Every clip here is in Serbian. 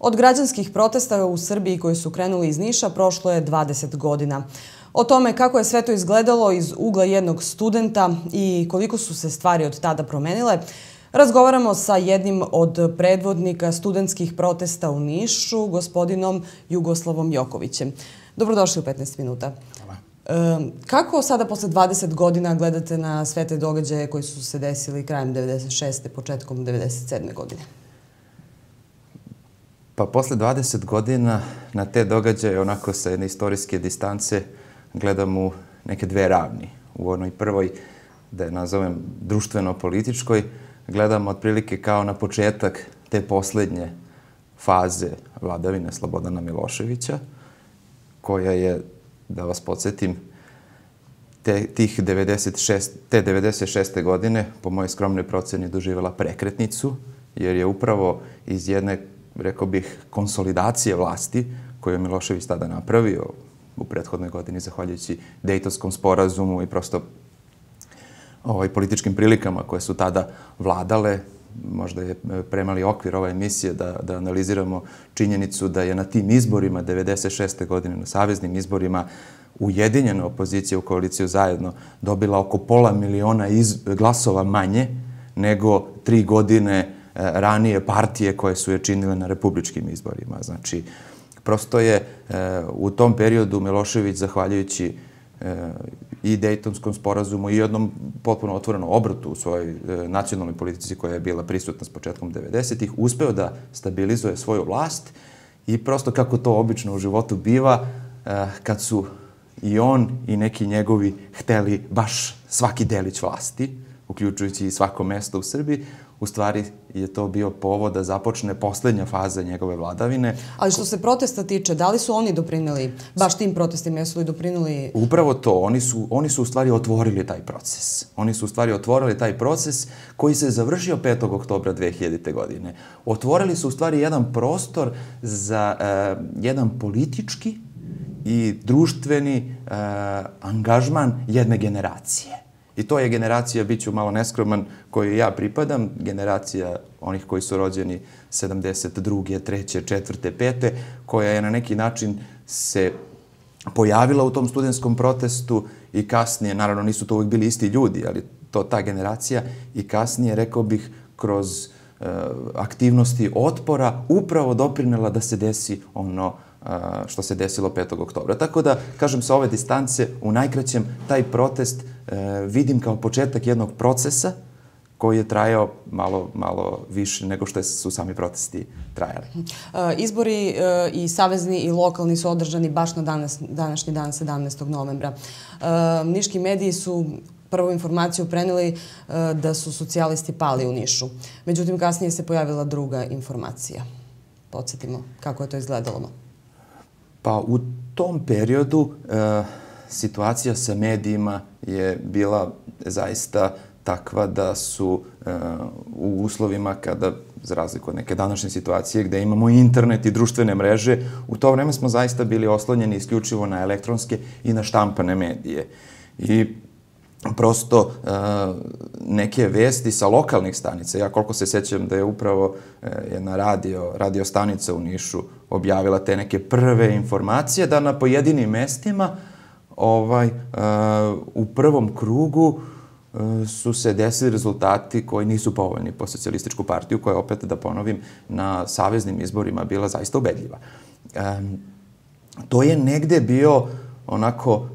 Od građanskih protesta u Srbiji koji su krenuli iz Niša prošlo je 20 godina. O tome kako je sve to izgledalo iz ugla jednog studenta i koliko su se stvari od tada promenile, razgovaramo sa jednim od predvodnika studentskih protesta u Nišu, gospodinom Jugoslavom Jokovićem. Dobrodošli u 15 minuta. E, kako sada posle 20 godina gledate na sve te događaje koji su se desili krajem 96. početkom 97. godine? Pa posle 20 godina na te događaje onako sa jedne istorijske distance gledam u neke dve ravni. U onoj prvoj, da je nazovem društveno-političkoj, gledam otprilike kao na početak te poslednje faze vladavine Slobodana Miloševića, koja je, da vas podsjetim, te, tih 96, te 96. godine, po mojoj skromnoj proceni, doživjela prekretnicu, jer je upravo iz jedne rekao bih, konsolidacije vlasti koju je Milošević tada napravio u prethodnoj godini, zahvaljujući Dejtonskom sporazumu i prosto ovaj, političkim prilikama koje su tada vladale, možda je e, premali okvir ova emisija da, da analiziramo činjenicu da je na tim izborima 96. godine, na saveznim izborima, ujedinjena opozicija u koaliciju zajedno dobila oko pola miliona iz, glasova manje nego tri godine E, ranije partije koje su je činile na republičkim izborima. Znači, prosto je e, u tom periodu Milošević, zahvaljujući e, i Dejtonskom sporazumu i jednom potpuno otvorenom obrotu u svojoj nacionalnoj politici koja je bila prisutna s početkom 90-ih, uspeo da stabilizuje svoju vlast i prosto kako to obično u životu biva, kad su i on i neki njegovi hteli baš svaki delić vlasti, uključujući i svako mesto u Srbiji, u stvari je to bio povod da započne poslednja faza njegove vladavine. Ali što se protesta tiče, da li su oni doprinili, baš tim protestima, jesu li doprinili? Upravo to, oni su, oni su u stvari otvorili taj proces. Oni su u stvari otvorili taj proces koji se završio 5. oktobra 2000. godine. Otvorili su u stvari jedan prostor za uh, jedan politički i društveni uh, angažman jedne generacije I to je generacija, bit ću malo neskroman, koju ja pripadam, generacija onih koji su rođeni 72. 3. 4. 5. koja je na neki način se pojavila u tom studenskom protestu i kasnije, naravno nisu to uvek bili isti ljudi, ali to ta generacija i kasnije, rekao bih, kroz e, aktivnosti otpora upravo doprinela da se desi ono što se desilo 5. oktobra. Tako da, kažem sa ove distance, u najkraćem taj protest e, vidim kao početak jednog procesa koji je trajao malo, malo više nego što su sami protesti trajali. E, izbori e, i savezni i lokalni su održani baš na danas, današnji dan, 17. novembra. Niški mediji su prvu informaciju preneli da su socijalisti pali u Nišu. Međutim, kasnije se pojavila druga informacija. Podsjetimo kako je to izgledalo. Pa u tom periodu e, situacija sa medijima je bila zaista takva da su e, u uslovima kada za razliku od neke današnje situacije gde imamo internet i društvene mreže, u to vreme smo zaista bili oslonjeni isključivo na elektronske i na štampane medije. I prosto e, neke vesti sa lokalnih stanica. Ja koliko se sećam da je upravo e, jedna radio, radio stanica u Nišu objavila te neke prve informacije da na pojedinim mestima ovaj, e, u prvom krugu su se desili rezultati koji nisu povoljni po socijalističku partiju, koja je opet, da ponovim, na saveznim izborima bila zaista ubedljiva. To je negde bio onako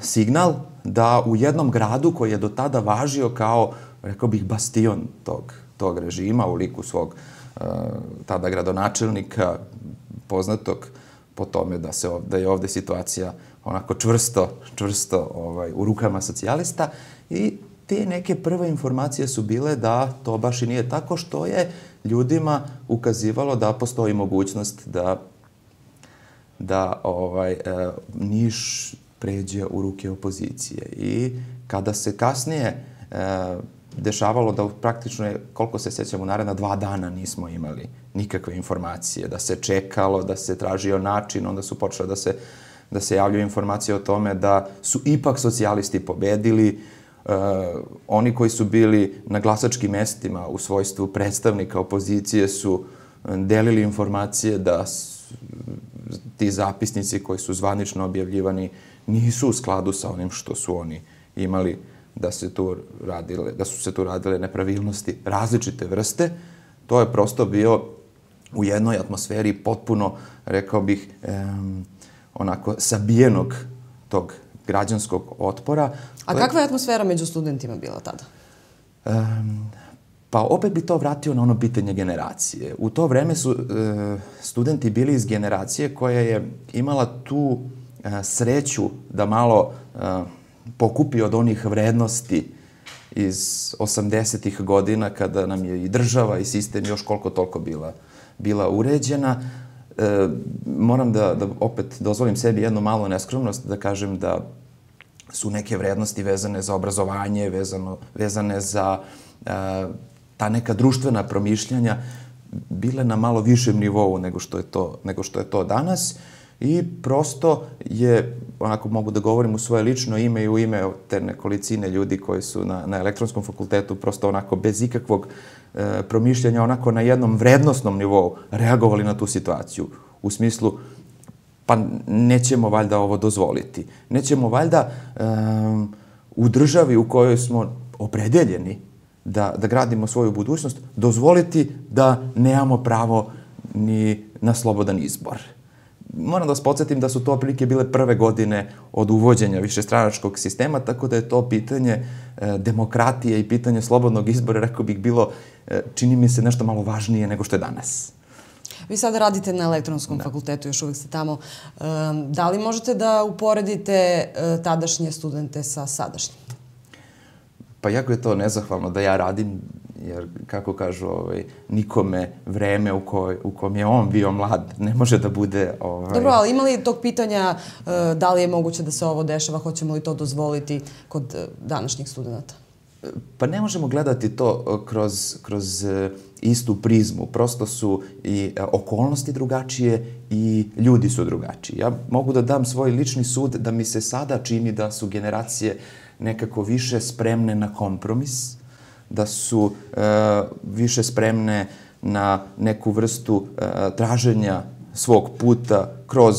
signal da u jednom gradu koji je do tada važio kao, rekao bih, bastion tog, tog režima u liku svog uh, tada gradonačelnika, poznatog po tome da, se da je ovde situacija onako čvrsto, čvrsto ovaj, u rukama socijalista i te neke prve informacije su bile da to baš i nije tako što je ljudima ukazivalo da postoji mogućnost da da ovaj, e, Niš pređe u ruke opozicije. I kada se kasnije e, dešavalo da praktično, je, koliko se sećamo, naredna dva dana nismo imali nikakve informacije, da se čekalo, da se tražio način, onda su počele da se, da se javljaju informacije o tome da su ipak socijalisti pobedili, e, oni koji su bili na glasačkim mestima u svojstvu predstavnika opozicije su e, delili informacije da ti zapisnici koji su zvanično objavljivani uh, nisu u skladu sa onim što su oni imali da se tu radile, da su se tu radile nepravilnosti različite vrste. To je prosto bio u jednoj atmosferi potpuno, rekao bih, um, onako sabijenog tog građanskog otpora. A kakva je atmosfera među studentima bila tada? Um, pa opet bi to vratio na ono pitanje generacije. U to vreme su e, studenti bili iz generacije koja je imala tu E, sreću da malo e, pokupi od onih vrednosti iz 80-ih godina kada nam je i država i sistem još koliko toliko bila, bila uređena. E, moram da, da opet dozvolim sebi jednu malu neskromnost da kažem da su neke vrednosti vezane za obrazovanje, vezano, vezane za e, ta neka društvena promišljanja bile na malo višem nivou nego što je to, nego što je to danas. E, i prosto je, onako mogu da govorim u svoje lično ime i u ime te nekolicine ljudi koji su na, na elektronskom fakultetu prosto onako bez ikakvog e, promišljanja onako na jednom vrednostnom nivou reagovali na tu situaciju u smislu pa nećemo valjda ovo dozvoliti. Nećemo valjda e, u državi u kojoj smo opredeljeni da, da gradimo svoju budućnost dozvoliti da nemamo pravo ni na slobodan izbor moram da vas podsjetim da su to otprilike bile prve godine od uvođenja višestranačkog sistema, tako da je to pitanje e, demokratije i pitanje slobodnog izbora, rekao bih, bilo, e, čini mi se, nešto malo važnije nego što je danas. Vi sada radite na elektronskom da. fakultetu, još uvek ste tamo. E, da li možete da uporedite e, tadašnje studente sa sadašnjim? Pa jako je to nezahvalno da ja radim jer kako kažu ovaj, nikome vreme u, koj, u kom je on bio mlad ne može da bude... Ovaj... Dobro, ali imali tog pitanja uh, da li je moguće da se ovo dešava, hoćemo li to dozvoliti kod uh, današnjih studenta? Pa ne možemo gledati to eh, kroz, kroz istu prizmu. Prosto su i okolnosti drugačije i ljudi su drugačiji. Ja mogu da dam svoj lični sud da mi se sada čini da su generacije nekako više spremne na kompromis, da su e, više spremne na neku vrstu e, traženja svog puta kroz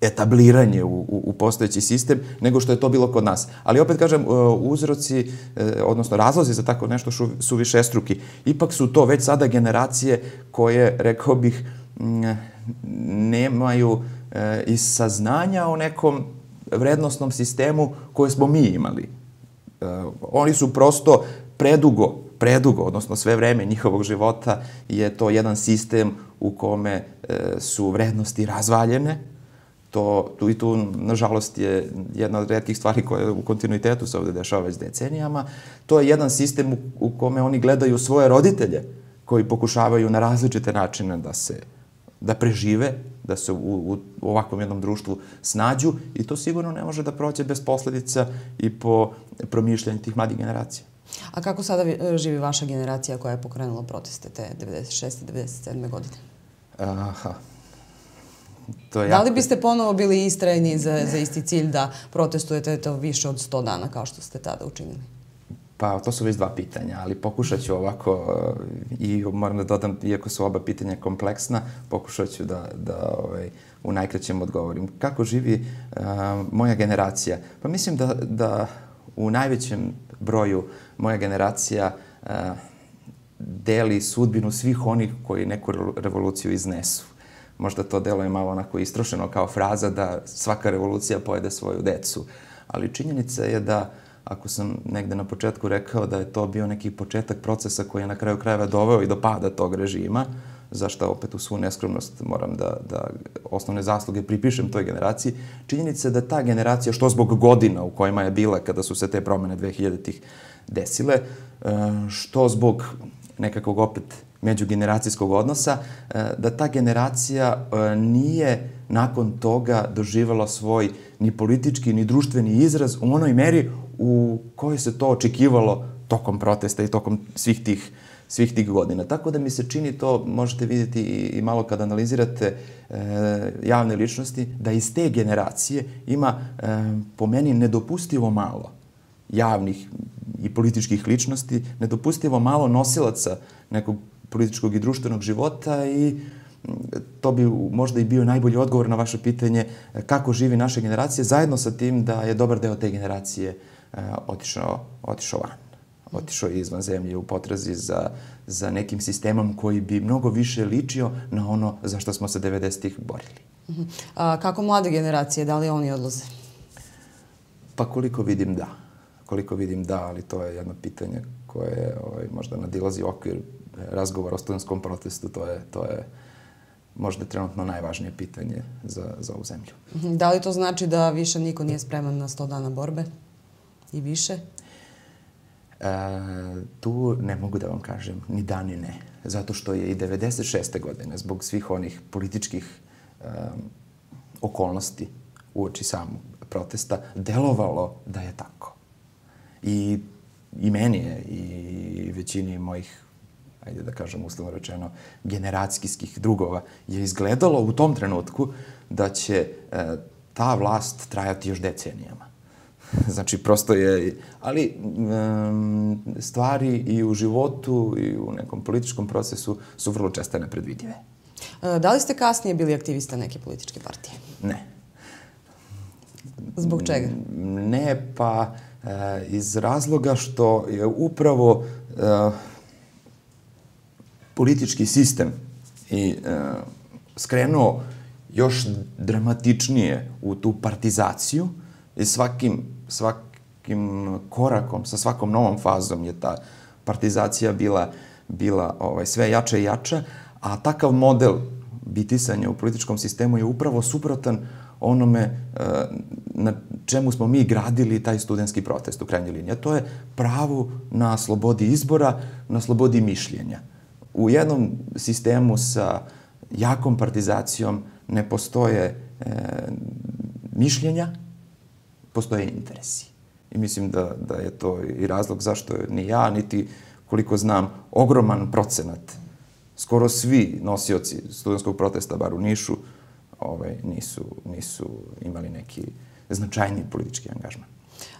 etabliranje u, u, u postojeći sistem nego što je to bilo kod nas. Ali opet kažem, e, uzroci, e, odnosno razlozi za tako nešto šu, su višestruki. Ipak su to već sada generacije koje, rekao bih, nemaju e, i saznanja o nekom vrednostnom sistemu koje smo mi imali. Eh, oni su prosto predugo, predugo, odnosno sve vreme njihovog života je to jedan sistem u kome eh, su vrednosti razvaljene, to, tu i tu, nažalost, je jedna od redkih stvari koja u kontinuitetu se ovde dešava već decenijama. To je jedan sistem u, u kome oni gledaju svoje roditelje koji pokušavaju na različite načine da se, da prežive da se u, u ovakvom jednom društvu snađu i to sigurno ne može da prođe bez posledica i po promišljanju tih mladih generacija. A kako sada e, živi vaša generacija koja je pokrenula proteste te 96. 97. godine? Aha. To je da li biste ponovo bili istrajni za, za isti cilj da protestujete to više od 100 dana kao što ste tada učinili? Pa, to su već dva pitanja, ali pokušat ću ovako, eh, i moram da dodam, iako su oba pitanja kompleksna, pokušat ću da, da ovaj, u najkraćem odgovorim. Kako živi uh, moja generacija? Pa mislim da, da u najvećem broju moja generacija uh, deli sudbinu svih onih koji neku revoluciju iznesu. Možda to deluje malo onako istrošeno kao fraza da svaka revolucija pojede svoju decu, ali činjenica je da uh, ako sam negde na početku rekao da je to bio neki početak procesa koji je na kraju krajeva doveo i do pada tog režima, za što opet u svu neskromnost moram da, da osnovne zasluge pripišem toj generaciji, činjenica je da ta generacija, što zbog godina u kojima je bila kada su se te promene 2000-ih desile, e, što zbog nekakvog opet međugeneracijskog odnosa, e, da ta generacija e, nije nakon toga doživala svoj ni politički, ni društveni izraz u onoj meri u kojoj se to očekivalo tokom protesta i tokom svih tih svih tih godina. Tako da mi se čini to, možete vidjeti i, i malo kad analizirate e, javne ličnosti, da iz te generacije ima e, po meni nedopustivo malo javnih i političkih ličnosti, nedopustivo malo nosilaca nekog političkog i društvenog života i to bi možda i bio najbolji odgovor na vaše pitanje e, kako živi naša generacija, zajedno sa tim da je dobar deo te generacije uh, Eh, otišao, otišao van otišao je izvan zemlje u potrazi za, za nekim sistemom koji bi mnogo više ličio na ono za što smo se 90-ih borili. A, kako mlade generacije, da li oni odlaze? Pa koliko vidim da. Koliko vidim da, ali to je jedno pitanje koje ovaj, možda nadilazi okvir eh, razgovora o studentskom protestu, to je, to je možda trenutno najvažnije pitanje za, za ovu zemlju. Da li to znači da više niko nije spreman na 100 dana borbe? i više? E, tu ne mogu da vam kažem ni da ni ne. Zato što je i 96. godine, zbog svih onih političkih e, okolnosti uoči samog protesta, delovalo da je tako. I, i meni je, i većini mojih ajde da kažem uslovno rečeno, generacijskih drugova, je izgledalo u tom trenutku da će e, ta vlast trajati još decenijama. Znači, prosto je... Ali um, stvari i u životu i u nekom političkom procesu su vrlo često nepredvidive. E, da li ste kasnije bili aktivista neke političke partije? Ne. Zbog čega? Ne, pa e, iz razloga što je upravo e, politički sistem i skrenuo još dramatičnije u tu partizaciju i svakim svakim korakom, sa svakom novom fazom je ta partizacija bila, bila ovaj, sve jača i jača, a takav model bitisanja u političkom sistemu je upravo suprotan onome e, na čemu smo mi gradili taj studentski protest u krajnjoj liniji. To je pravo na slobodi izbora, na slobodi mišljenja. U jednom sistemu sa jakom partizacijom ne postoje e, mišljenja, postoje interesi. I mislim da, da je to i razlog zašto ni ja, niti koliko znam, ogroman procenat. Skoro svi nosioci studentskog protesta, bar u Nišu, ovaj, nisu, nisu imali neki značajni politički angažman.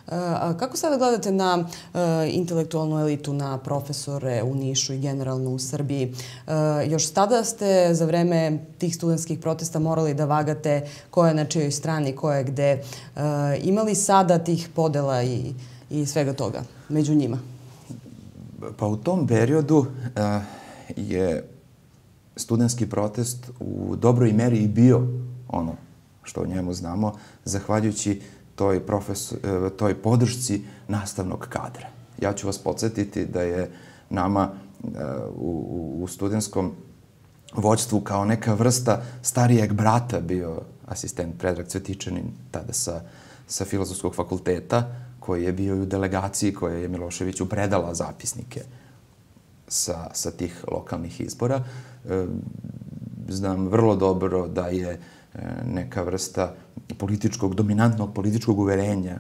A kako sada gledate na e, intelektualnu elitu, na profesore u Nišu i generalno u Srbiji? E, još tada ste za vreme tih studentskih protesta morali da vagate ko je na čijoj strani, ko je gde. E, ima imali sada tih podela i, i svega toga među njima? Pa u tom periodu je studentski protest u dobroj meri i bio ono što o njemu znamo, zahvaljujući toj, profesor, e, toj podršci nastavnog kadra. Ja ću vas podsjetiti da je nama e, u, u studenskom vođstvu kao neka vrsta starijeg brata bio asistent Predrag Cvetičanin tada sa, sa filozofskog fakulteta koji je bio u delegaciji koja je Miloševiću predala zapisnike sa, sa tih lokalnih izbora. E, znam vrlo dobro da je E, neka vrsta političkog, dominantnog političkog uverenja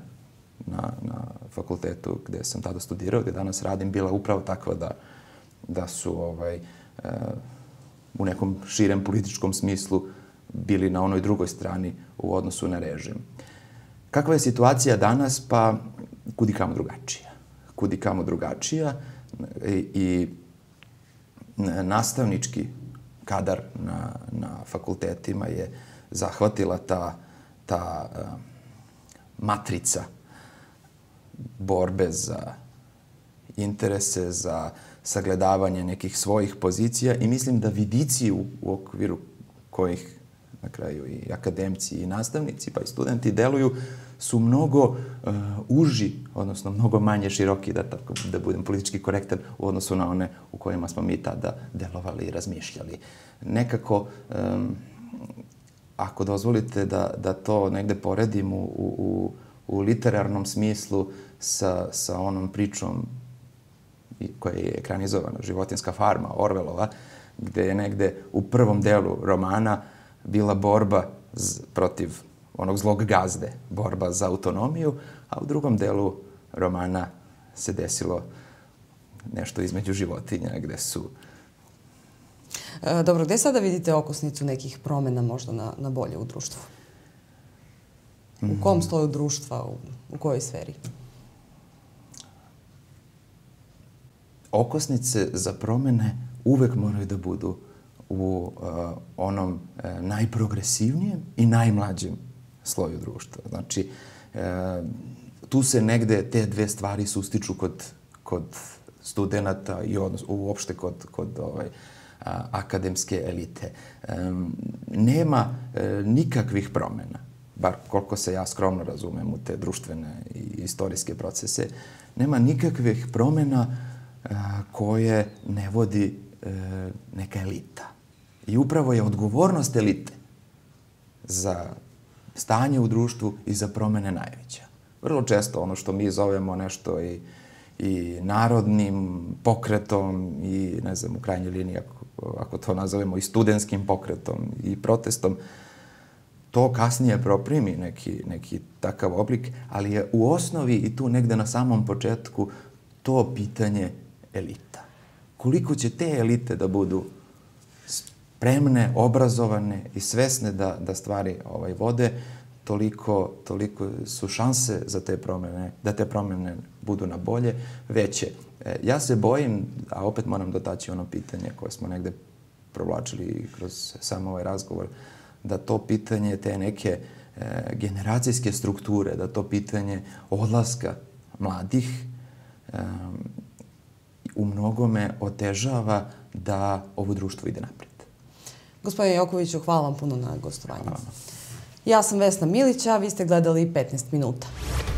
na, na fakultetu gde sam tada studirao, gde danas radim, bila upravo takva da, da su ovaj, e, u nekom širem političkom smislu bili na onoj drugoj strani u odnosu na režim. Kakva je situacija danas? Pa kudi kamo drugačija. Kudi kamo drugačija i, i nastavnički kadar na, na fakultetima je zahvatila ta, ta uh, matrica borbe za interese, za sagledavanje nekih svojih pozicija i mislim da vidici u, u okviru kojih na kraju i akademci i nastavnici pa i studenti deluju su mnogo uh, uži, odnosno mnogo manje široki, da, tako, da budem politički korektan, u odnosu na one u kojima smo mi tada delovali i razmišljali. Nekako um, ako dozvolite da, da to negde poredim u, u, u literarnom smislu sa, sa onom pričom koja je ekranizovana, Životinska farma, Orvelova, gde je negde u prvom delu romana bila borba z, protiv onog zlog gazde, borba za autonomiju, a u drugom delu romana se desilo nešto između životinja gde su uh, E, dobro, gde sada vidite okosnicu nekih promena možda na, na bolje u društvu? U mhm. kom stoju društva, u, u kojoj sferi? Okosnice za promene uvek moraju da budu u uh, onom uh, najprogresivnijem i najmlađem sloju društva. Znači, uh, tu se negde te dve stvari sustiču kod, kod studenta i odnos, uopšte kod, kod ovaj, uh, akademske elite. Nema e, nikakvih promena, bar koliko se ja skromno razumem u te društvene i istorijske procese, nema nikakvih promena e, koje ne vodi e, neka elita. I upravo je odgovornost elite za stanje u društvu i za promene najveća. Vrlo često ono što mi zovemo nešto i, i narodnim pokretom i, ne znam, u krajnjoj liniji, ako ako to nazovemo i studenskim pokretom i protestom, to kasnije proprimi neki, neki takav oblik, ali je u osnovi i tu negde na samom početku to pitanje elita. Koliko će te elite da budu spremne, obrazovane i svesne da, da stvari ovaj, vode, toliko, toliko su šanse za te promene, da te promene budu na bolje, veće. E, ja se bojim, a opet moram dotaći ono pitanje koje smo negde provlačili kroz sam ovaj razgovor, da to pitanje te neke e, generacijske strukture, da to pitanje odlaska mladih e, u mnogome otežava da ovo društvo ide napred. Gospodine Jokoviću, hvala vam puno na gostovanju. Hvala. Ja sam Vesna Milića, vi ste gledali 15 minuta.